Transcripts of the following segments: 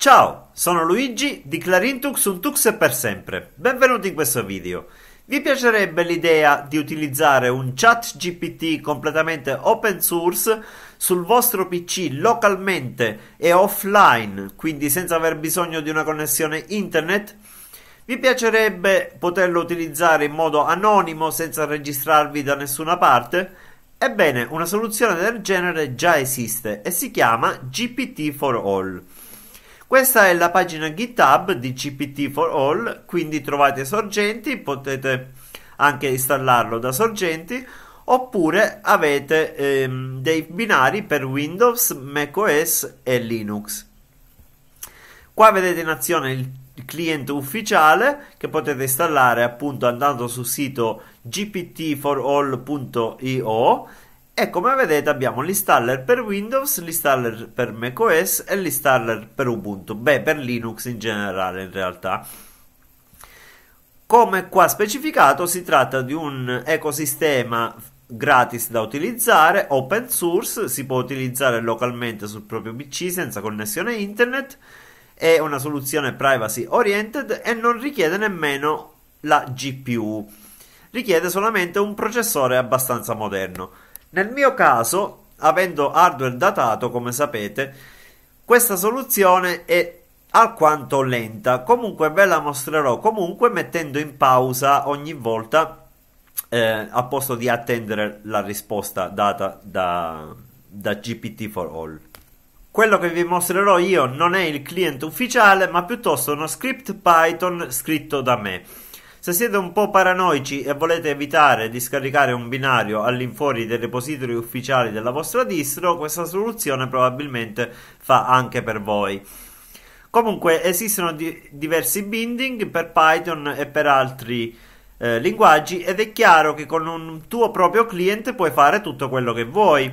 Ciao, sono Luigi di Clarintux un Tux e per sempre. Benvenuti in questo video. Vi piacerebbe l'idea di utilizzare un chat GPT completamente open source sul vostro PC localmente e offline, quindi senza aver bisogno di una connessione internet? Vi piacerebbe poterlo utilizzare in modo anonimo senza registrarvi da nessuna parte? Ebbene, una soluzione del genere già esiste e si chiama GPT for All. Questa è la pagina GitHub di GPT for All, quindi trovate sorgenti, potete anche installarlo da sorgenti oppure avete ehm, dei binari per Windows, macOS e Linux. Qua vedete in azione il cliente ufficiale che potete installare appunto andando sul sito gpt4all.io e come vedete abbiamo l'installer per Windows, l'installer per macOS e l'installer per Ubuntu, beh per Linux in generale in realtà. Come qua specificato si tratta di un ecosistema gratis da utilizzare, open source, si può utilizzare localmente sul proprio PC senza connessione internet, è una soluzione privacy oriented e non richiede nemmeno la GPU, richiede solamente un processore abbastanza moderno. Nel mio caso, avendo hardware datato, come sapete, questa soluzione è alquanto lenta. Comunque ve la mostrerò, comunque mettendo in pausa ogni volta eh, a posto di attendere la risposta data da, da GPT 4 All. Quello che vi mostrerò io non è il client ufficiale, ma piuttosto uno script Python scritto da me. Se siete un po' paranoici e volete evitare di scaricare un binario all'infuori dei repository ufficiali della vostra distro, questa soluzione probabilmente fa anche per voi. Comunque esistono di- diversi binding per Python e per altri eh, linguaggi ed è chiaro che con un tuo proprio cliente puoi fare tutto quello che vuoi.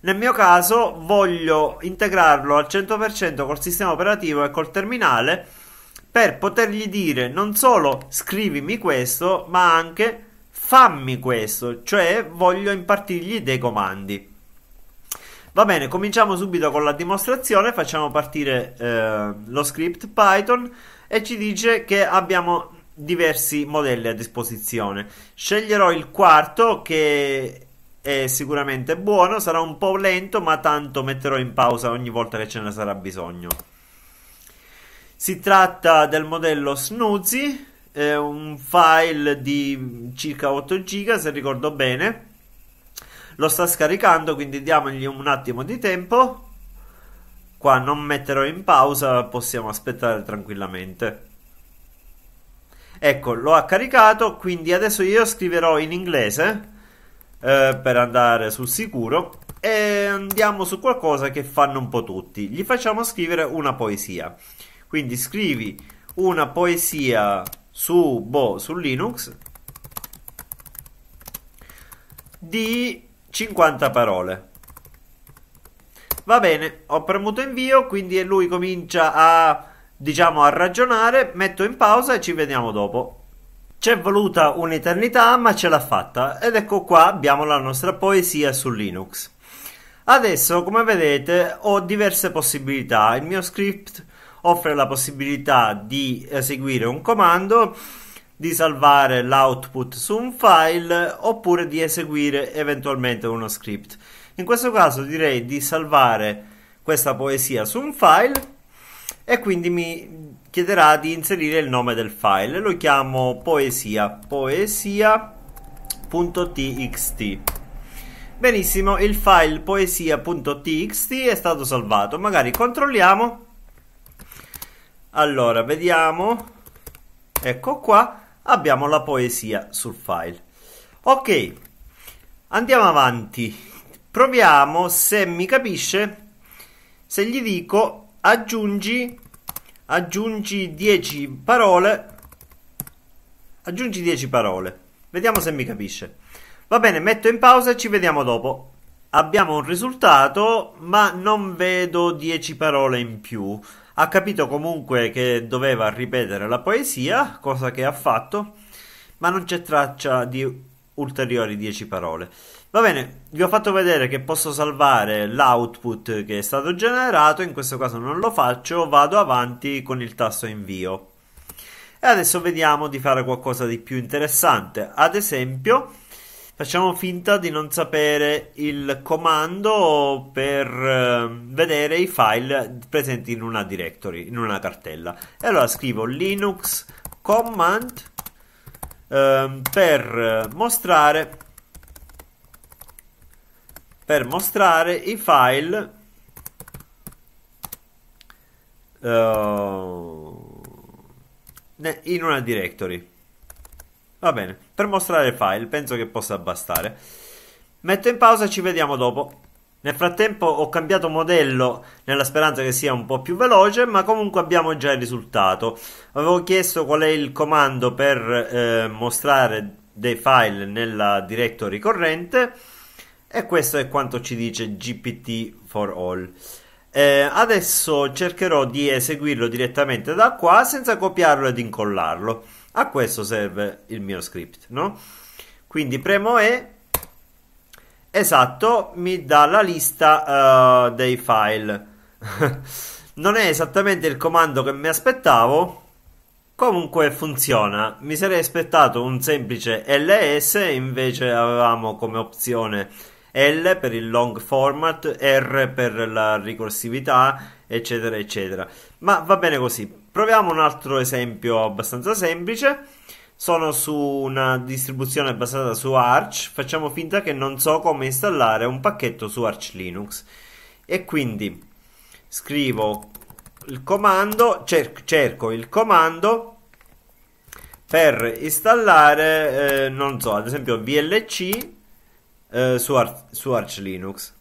Nel mio caso voglio integrarlo al 100% col sistema operativo e col terminale per potergli dire non solo scrivimi questo, ma anche fammi questo, cioè voglio impartirgli dei comandi. Va bene, cominciamo subito con la dimostrazione, facciamo partire eh, lo script Python e ci dice che abbiamo diversi modelli a disposizione. Sceglierò il quarto che è sicuramente buono, sarà un po' lento ma tanto metterò in pausa ogni volta che ce ne sarà bisogno. Si tratta del modello Snoozy, eh, un file di circa 8 giga se ricordo bene. Lo sta scaricando, quindi diamogli un attimo di tempo. Qua non metterò in pausa, possiamo aspettare tranquillamente. Ecco, lo ha caricato, quindi adesso io scriverò in inglese eh, per andare sul sicuro e andiamo su qualcosa che fanno un po' tutti. Gli facciamo scrivere una poesia. Quindi scrivi una poesia su, Bo su Linux di 50 parole. Va bene, ho premuto invio, quindi lui comincia a, diciamo, a ragionare, metto in pausa e ci vediamo dopo. C'è voluta un'eternità, ma ce l'ha fatta ed ecco qua abbiamo la nostra poesia su Linux. Adesso, come vedete, ho diverse possibilità. Il mio script offre la possibilità di eseguire eh, un comando di salvare l'output su un file oppure di eseguire eventualmente uno script. In questo caso direi di salvare questa poesia su un file e quindi mi chiederà di inserire il nome del file. Lo chiamo poesia poesia.txt. Benissimo, il file poesia.txt è stato salvato. Magari controlliamo allora, vediamo. Ecco qua, abbiamo la poesia sul file. Ok, andiamo avanti. Proviamo se mi capisce. Se gli dico aggiungi, aggiungi 10 parole. Aggiungi 10 parole. Vediamo se mi capisce. Va bene, metto in pausa e ci vediamo dopo. Abbiamo un risultato, ma non vedo 10 parole in più ha capito comunque che doveva ripetere la poesia, cosa che ha fatto, ma non c'è traccia di ulteriori 10 parole. Va bene, vi ho fatto vedere che posso salvare l'output che è stato generato, in questo caso non lo faccio, vado avanti con il tasto invio. E adesso vediamo di fare qualcosa di più interessante, ad esempio Facciamo finta di non sapere il comando per eh, vedere i file presenti in una directory, in una cartella. E allora scrivo linux command ehm, eh, per mostrare per mostrare i file uh, in una directory. Va bene. Per mostrare il file penso che possa bastare. Metto in pausa e ci vediamo dopo. Nel frattempo ho cambiato modello nella speranza che sia un po' più veloce, ma comunque abbiamo già il risultato. Avevo chiesto qual è il comando per eh, mostrare dei file nella directory corrente e questo è quanto ci dice GPT for all. Eh, adesso cercherò di eseguirlo direttamente da qua senza copiarlo ed incollarlo. A questo serve il mio script, no? Quindi premo E, esatto, mi dà la lista uh, dei file. non è esattamente il comando che mi aspettavo, comunque funziona. Mi sarei aspettato un semplice ls, invece avevamo come opzione L per il long format, R per la ricorsività, eccetera, eccetera. Ma va bene così, Proviamo un altro esempio abbastanza semplice. Sono su una distribuzione basata su Arch, facciamo finta che non so come installare un pacchetto su Arch Linux. E quindi scrivo il comando, cer cerco il comando per installare, eh, non so, ad esempio VLC eh, su, Ar su Arch Linux.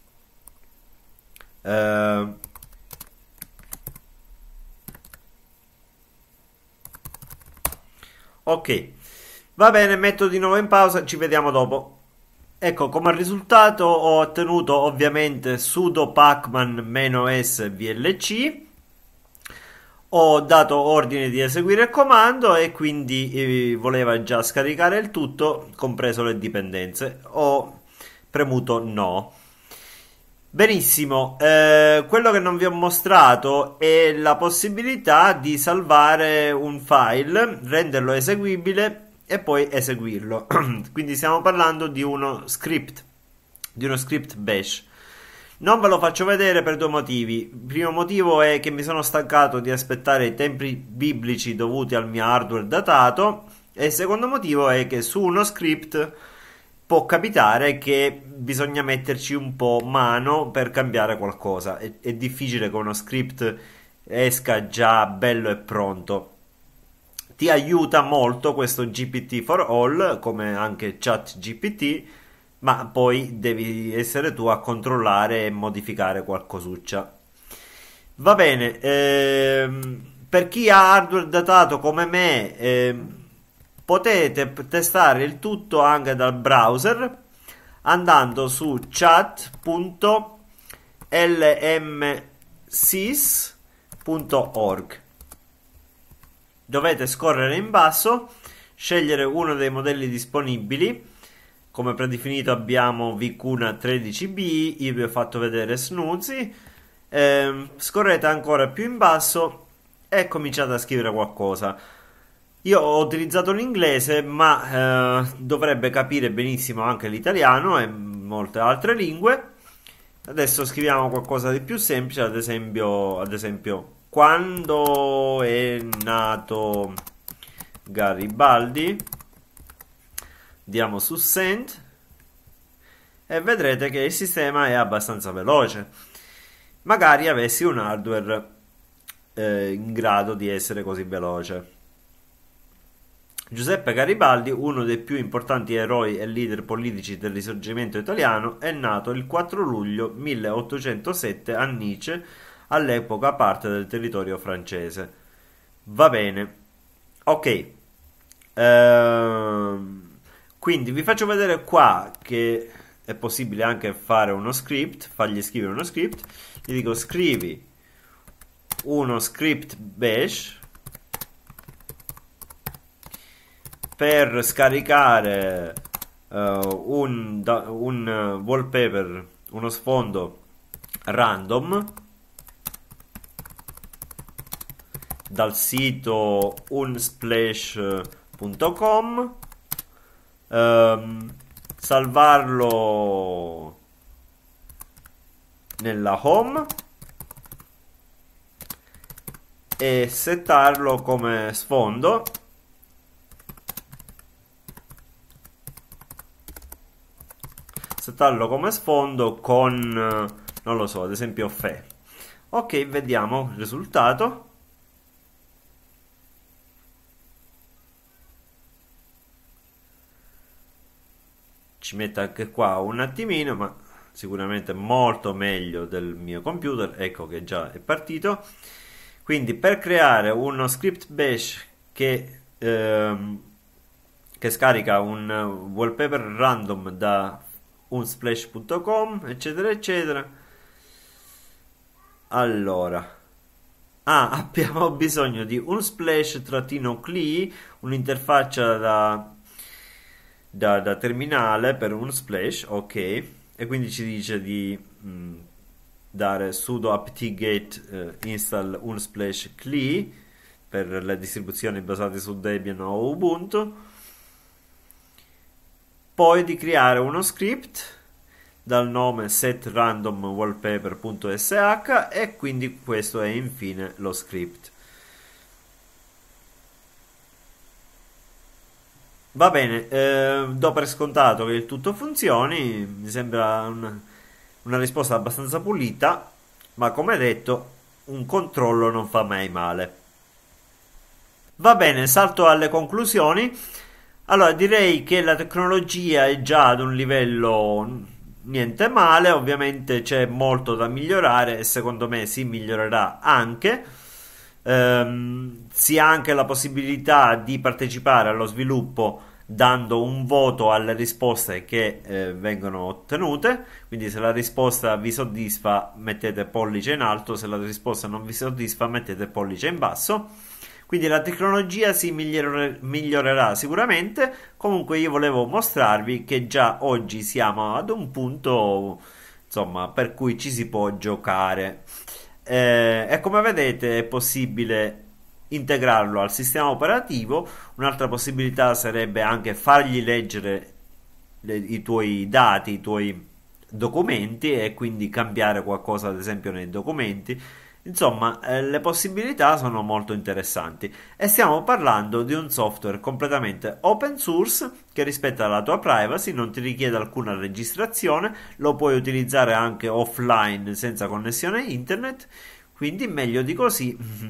Eh, Ok, va bene, metto di nuovo in pausa, ci vediamo dopo. Ecco, come risultato ho ottenuto ovviamente sudo pacman-s vlc ho dato ordine di eseguire il comando e quindi eh, voleva già scaricare il tutto, compreso le dipendenze. Ho premuto no. Benissimo, eh, quello che non vi ho mostrato è la possibilità di salvare un file, renderlo eseguibile e poi eseguirlo. Quindi stiamo parlando di uno script, di uno script bash. Non ve lo faccio vedere per due motivi. Il primo motivo è che mi sono stancato di aspettare i tempi biblici dovuti al mio hardware datato e il secondo motivo è che su uno script può capitare che bisogna metterci un po' mano per cambiare qualcosa. È, è difficile che uno script esca già bello e pronto. Ti aiuta molto questo GPT for all, come anche Chat GPT, ma poi devi essere tu a controllare e modificare qualcosuccia. Va bene, ehm, per chi ha hardware datato come me, ehm, potete testare il tutto anche dal browser andando su chat.lmsys.org dovete scorrere in basso scegliere uno dei modelli disponibili come predefinito abbiamo Vicuna 13B io vi ho fatto vedere Snoozy eh, scorrete ancora più in basso e cominciate a scrivere qualcosa io ho utilizzato l'inglese, ma eh, dovrebbe capire benissimo anche l'italiano e molte altre lingue. Adesso scriviamo qualcosa di più semplice, ad esempio, ad esempio quando è nato Garibaldi. Andiamo su send e vedrete che il sistema è abbastanza veloce. Magari avessi un hardware eh, in grado di essere così veloce. Giuseppe Garibaldi, uno dei più importanti eroi e leader politici del risorgimento italiano, è nato il 4 luglio 1807 a Nice, all'epoca parte del territorio francese. Va bene. Ok. Ehm, quindi vi faccio vedere qua che è possibile anche fare uno script, fargli scrivere uno script. Gli dico scrivi uno script bash per scaricare uh, un, da, un eh, wallpaper, uno sfondo random dal sito unsplash.com um, ehm, salvarlo nella home e settarlo come sfondo sfruttarlo come sfondo con, eh, non lo so, ad esempio Fe. Ok, vediamo il risultato. Ci metto anche qua un attimino, ma sicuramente molto meglio del mio computer. Ecco che già è partito. Quindi per creare uno script bash che... Ehm, che scarica un wallpaper random da unsplash.com eccetera eccetera allora ah, abbiamo bisogno di unsplash trattino cli un'interfaccia da, da, da, terminale per unsplash ok e quindi ci dice di mh, mm, dare sudo apt-get eh, install unsplash cli per le distribuzioni basate su Debian o Ubuntu poi di creare uno script dal nome setrandomwallpaper.sh e quindi questo è infine lo script. Va bene, eh, do per scontato che il tutto funzioni, mi sembra un, una risposta abbastanza pulita, ma come detto un controllo non fa mai male. Va bene, salto alle conclusioni. Allora, direi che la tecnologia è già ad un livello niente male, ovviamente c'è molto da migliorare e secondo me si migliorerà anche. Ehm, si ha anche la possibilità di partecipare allo sviluppo dando un voto alle risposte che eh, vengono ottenute, quindi se la risposta vi soddisfa mettete pollice in alto, se la risposta non vi soddisfa mettete pollice in basso quindi la tecnologia si migliore, migliorerà sicuramente. Comunque io volevo mostrarvi che già oggi siamo ad un punto insomma, per cui ci si può giocare. Eh, e come vedete è possibile integrarlo al sistema operativo. Un'altra possibilità sarebbe anche fargli leggere le, i tuoi dati, i tuoi documenti e quindi cambiare qualcosa ad esempio nei documenti Insomma, eh, le possibilità sono molto interessanti e stiamo parlando di un software completamente open source che rispetta la tua privacy, non ti richiede alcuna registrazione, lo puoi utilizzare anche offline senza connessione internet, quindi meglio di così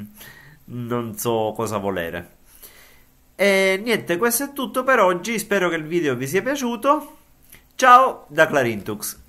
non so cosa volere. E niente, questo è tutto per oggi, spero che il video vi sia piaciuto. Ciao da Clarintux.